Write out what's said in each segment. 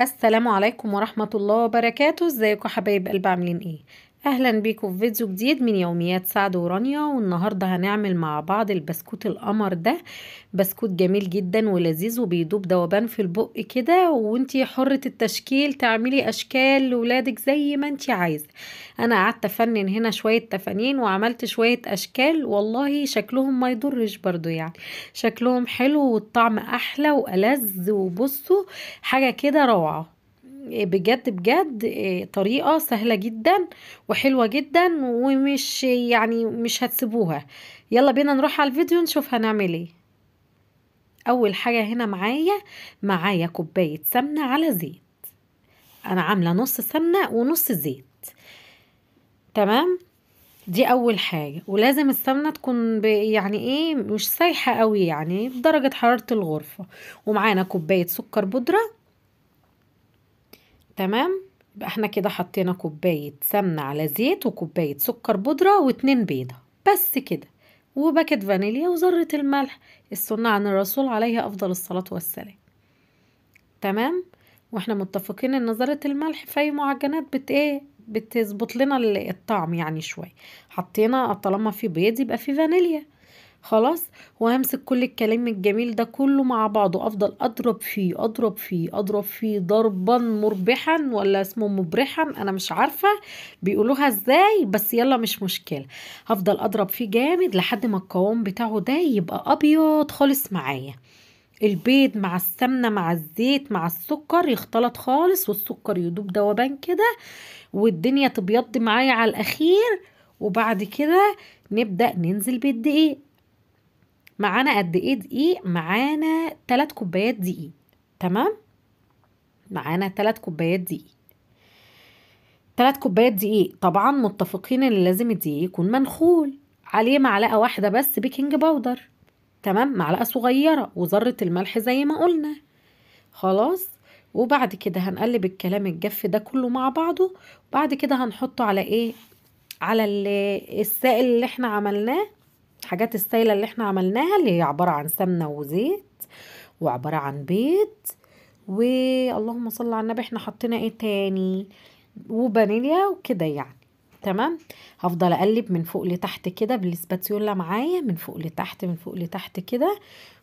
السلام عليكم ورحمة الله وبركاته ازيكم حبايب قلب عاملين ايه اهلا بيكم في فيديو جديد من يوميات سعد ورانيا والنهارده هنعمل مع بعض البسكوت القمر ده بسكوت جميل جدا ولذيذ وبيدوب دوبان في البق كده وانتي حرة التشكيل تعملي اشكال لولادك زي ما انتي عايزه انا قعدت افنن هنا شوية تفانين وعملت شوية اشكال والله شكلهم ما يضرش برضو يعني شكلهم حلو والطعم احلى والذ وبصوا حاجة كده روعة إيه، بجد بجد إيه، طريقة سهلة جدا وحلوة جدا ومش يعني مش هتسيبوها يلا بينا نروح على الفيديو نشوف هنعمل ايه اول حاجة هنا معايا معايا كوباية سمنة على زيت انا عاملة نص سمنة ونص زيت تمام دي اول حاجة ولازم السمنة تكون يعني ايه مش سايحة قوي يعني بدرجة حرارة الغرفة ومعانا كوباية سكر بودرة تمام يبقى احنا كده حطينا كوباية سمنة على زيت وكوباية سكر بودرة واتنين بيضة بس كده وباكت فانيليا وذرة الملح السنة عن الرسول عليه أفضل الصلاة والسلام تمام واحنا متفقين ان ذرة الملح في أي معجنات بت ايه بتظبط لنا الطعم يعني شوية حطينا طالما في بيض يبقى في فانيليا خلاص وهمسك كل الكلام الجميل ده كله مع بعضه افضل اضرب فيه اضرب فيه اضرب فيه ضربا مربحا ولا اسمه مبرحا انا مش عارفه بيقولوها ازاي بس يلا مش مشكله هفضل اضرب فيه جامد لحد ما القوام بتاعه ده يبقى ابيض خالص معايا البيض مع السمنة مع الزيت مع السكر يختلط خالص والسكر يدوب دوبان كده والدنيا تبيض معايا على الأخير وبعد كده نبدأ ننزل بالدقيق معانا قد ايه دقيق معانا 3 كوبايات دقيق تمام معانا 3 كوبايات دقيق 3 كوبايات دقيق طبعا متفقين ان لازم الدقيق يكون منخول عليه معلقه واحده بس بيكنج باودر تمام معلقه صغيره وذره الملح زي ما قلنا خلاص وبعد كده هنقلب الكلام الجف ده كله مع بعضه وبعد كده هنحطه على ايه على السائل اللي احنا عملناه حاجات السايله اللي احنا عملناها اللي هي عباره عن سمنه وزيت وعباره عن بيض واللهم صل على النبي احنا حطينا ايه تاني وفانيليا وكده يعني تمام هفضل اقلب من فوق لتحت كده بالسباتيولا معايا من فوق لتحت من فوق لتحت كده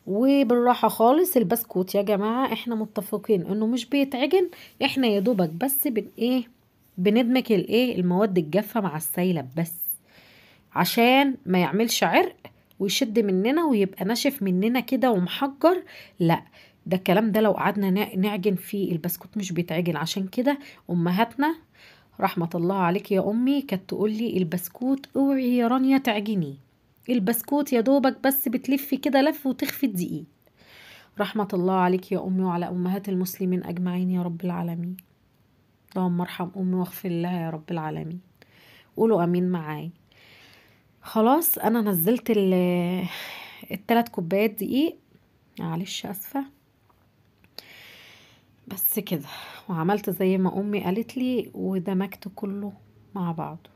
وبالراحه خالص البسكوت يا جماعه احنا متفقين انه مش بيتعجن احنا يا دوبك بس بن ايه بندمج الايه المواد الجافه مع السايله بس عشان ما يعملش عرق ويشد مننا ويبقى ناشف مننا كده ومحجر لا ده الكلام ده لو قعدنا نعجن فيه البسكوت مش بيتعجن عشان كده امهاتنا رحمة الله عليك يا امي كانت تقول لي البسكوت اوعي يا رانيا تعجنيه البسكوت يا دوبك بس بتلفي كده لف وتخفي الدقيق رحمة الله عليك يا امي وعلى امهات المسلمين اجمعين يا رب العالمين اللهم ارحم امي واغفر لها يا رب العالمين قولوا امين معايا خلاص انا نزلت التلات كوبايات دقيق معلش اسفه بس كده وعملت زي ما امي قالت لي ودمجت كله مع بعضه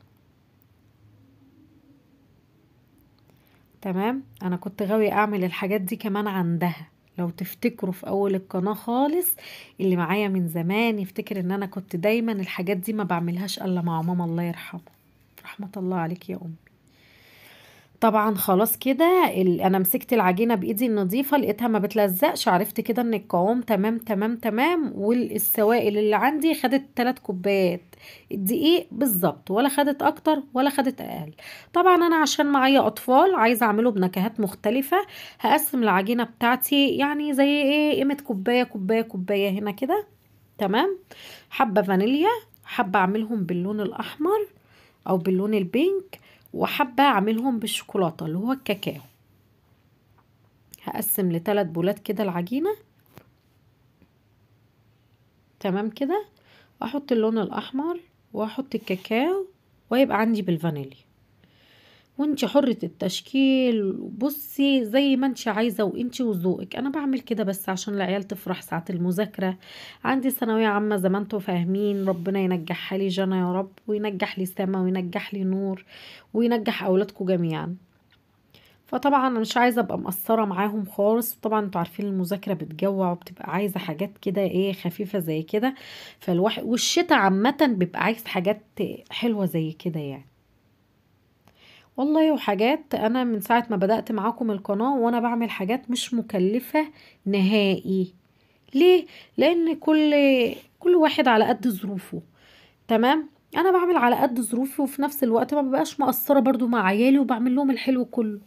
تمام انا كنت غاويه اعمل الحاجات دي كمان عندها لو تفتكروا في اول القناه خالص اللي معايا من زمان يفتكر ان انا كنت دايما الحاجات دي ما بعملهاش الا مع ماما الله يرحمها رحمه الله عليك يا امي طبعًا خلاص كده ال أنا مسكت العجينة بإيدي النضيفة لقيتها ما بتلزقش، عرفت كده إن القوام تمام، تمام، تمام، والسوائل اللي عندي خدت 3 كوبايات الدقيق بالظبط ولا خدت أكتر ولا خدت أقل. طبعًا أنا عشان معايا أطفال عايزة أعمله بنكهات مختلفة، هقسم العجينة بتاعتي يعني زي إيه قيمة كوباية، كوباية، كوباية هنا كده تمام، حبة فانيليا، حبة أعملهم باللون الأحمر أو باللون البينك، وحابة أعملهم بالشوكولاتة اللي هو الكاكاو هقسم لتلات بولات كده العجينة تمام كده وأحط اللون الأحمر وأحط الكاكاو ويبقى عندي بالفانيليا وانت حرة التشكيل بصي زي ما انت عايزة وانت وذوقك انا بعمل كده بس عشان العيال تفرح ساعة المذاكرة عندي ثانوية عامة زي ما انتوا فاهمين ربنا ينجح لي جنى يا رب وينجح لي سما وينجح لي نور وينجح اولادكم جميعا فطبعا انا مش عايزه ابقى مقصره معاهم خالص طبعا انتوا عارفين المذاكره بتجوع وبتبقى عايزه حاجات كده ايه خفيفه زي كده فالواحد والشتاء عامه بيبقى عايز حاجات حلوه زي كده يعني والله وحاجات انا من ساعة ما بدأت معاكم القناة وانا بعمل حاجات مش مكلفة نهائي ليه؟ لان كل كل واحد على قد ظروفه تمام؟ انا بعمل على قد ظروفي وفي نفس الوقت ما ببقاش مقصرة برضو مع عيالي وبعمل لهم الحلو كله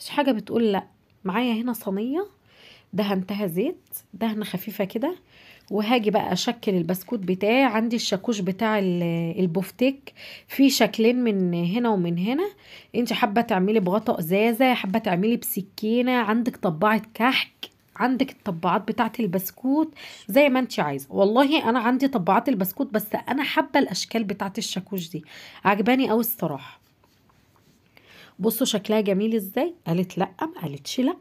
مش حاجة بتقول لأ معايا هنا صينية دهنتها زيت دهنة خفيفة كده وهاجي بقى اشكل البسكوت بتاعي عندي الشاكوش بتاع البوفتيك في شكلين من هنا ومن هنا انت حابه تعملي بغطا ازازه حابه تعملي بسكينه عندك طباعه كحك عندك الطباعات بتاعه البسكوت زي ما انت عايزه والله انا عندي طباعات البسكوت بس انا حابه الاشكال بتاعه الشاكوش دي عجباني قوي الصراحه بصوا شكلها جميل ازاي قالت لا ما قالتش لا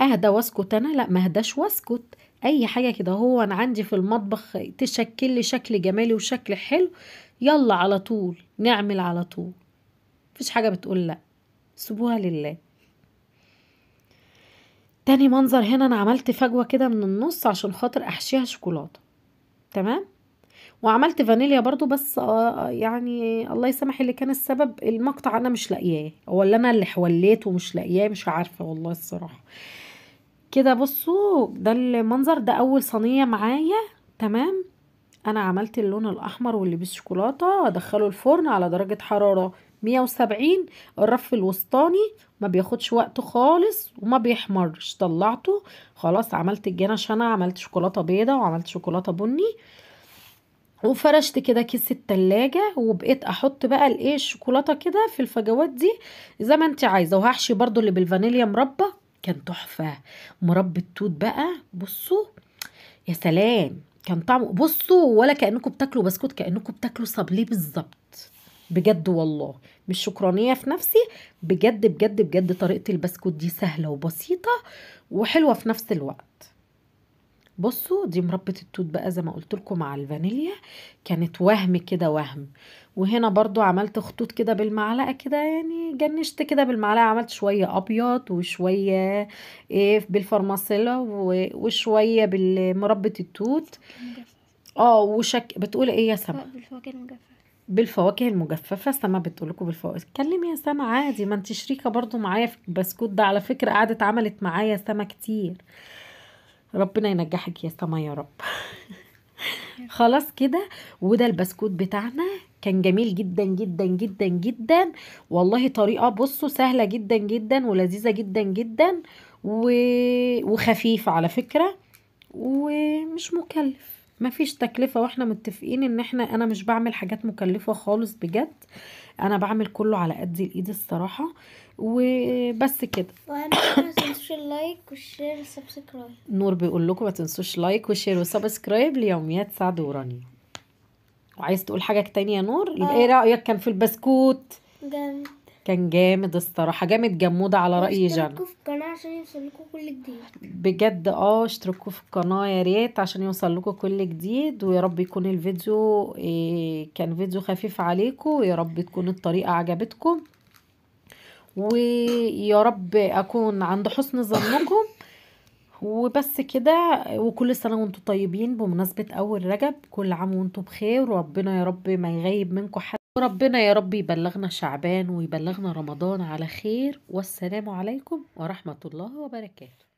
اهدى واسكت انا لا ما اهداش واسكت اي حاجة كده هو انا عندي في المطبخ تشكل لي شكل جمالي وشكل حلو يلا على طول نعمل على طول مفيش حاجة بتقول لا سيبوها لله تاني منظر هنا انا عملت فجوة كده من النص عشان خاطر احشيها شوكولاتة تمام وعملت فانيليا برضو بس آه, آه، يعني الله يسامح اللي كان السبب المقطع انا مش لاقياه ولا انا اللي حوليته مش لاقياه مش عارفه والله الصراحه كده بصوا ده المنظر ده اول صينيه معايا تمام انا عملت اللون الاحمر واللي بالشوكولاته ادخله الفرن على درجه حراره 170 الرف الوسطاني ما بياخدش وقت خالص وما بيحمرش طلعته خلاص عملت الجنش انا عملت شوكولاته بيضه وعملت شوكولاته بني وفرشت كده كيس التلاجة وبقيت احط بقى الايه الشوكولاته كده في الفجوات دي زي ما انت عايزه وهحشي برضو اللي بالفانيليا مربى كان تحفة مربى التوت بقى بصوا يا سلام كان طعمه بصوا ولا كأنكم بتاكلوا بسكوت كأنكم بتاكلوا صابليه بالظبط بجد والله مش شكرانية في نفسي بجد بجد بجد طريقة البسكوت دي سهلة وبسيطة وحلوة في نفس الوقت بصوا دي مربة التوت بقى زي ما قلت لكم مع الفانيليا كانت وهم كده وهم وهنا برضو عملت خطوط كده بالمعلقة كده يعني جنشت كده بالمعلقة عملت شوية أبيض وشوية إيه بالفرماسيلا وشوية بالمربة التوت اه وشك بتقول ايه يا سما بالفواكه المجففة سما بتقول لكم بالفواكه اتكلمي يا سما عادي ما انت شريكه برضو معايا في البسكوت ده على فكره قعدت عملت معايا سما كتير ربنا ينجحك يا سما يا رب خلاص كده وده البسكوت بتاعنا كان جميل جدا جدا جدا جدا والله طريقه بصوا سهله جدا جدا ولذيذه جدا جدا و... وخفيفه على فكره ومش مكلف مفيش تكلفه واحنا متفقين ان احنا انا مش بعمل حاجات مكلفه خالص بجد انا بعمل كله على قد الايد الصراحه وبس كده تنسوش اللايك والشير والسبسكرايب نور بيقول لكم ما تنسوش لايك وشير وسبسكرايب ليوميات سعد ورانيا وعايز تقول حاجه تانية يا نور يبقى ايه آه. رايك كان في البسكوت جامد كان جامد الصراحه جامد جموده على راي جن اشتركوا في القناه عشان يوصل لكم كل جديد بجد اه اشتركوا في القناه يا ريت عشان يوصل لكم كل جديد ويا رب يكون الفيديو إيه كان فيديو خفيف عليكم ويا رب تكون الطريقه عجبتكم ويا رب اكون عند حسن ظنكم وبس كده وكل سنه وانتم طيبين بمناسبه اول رجب كل عام وانتم بخير وربنا يا رب ما يغيب منكم حد وربنا يا رب يبلغنا شعبان ويبلغنا رمضان على خير والسلام عليكم ورحمه الله وبركاته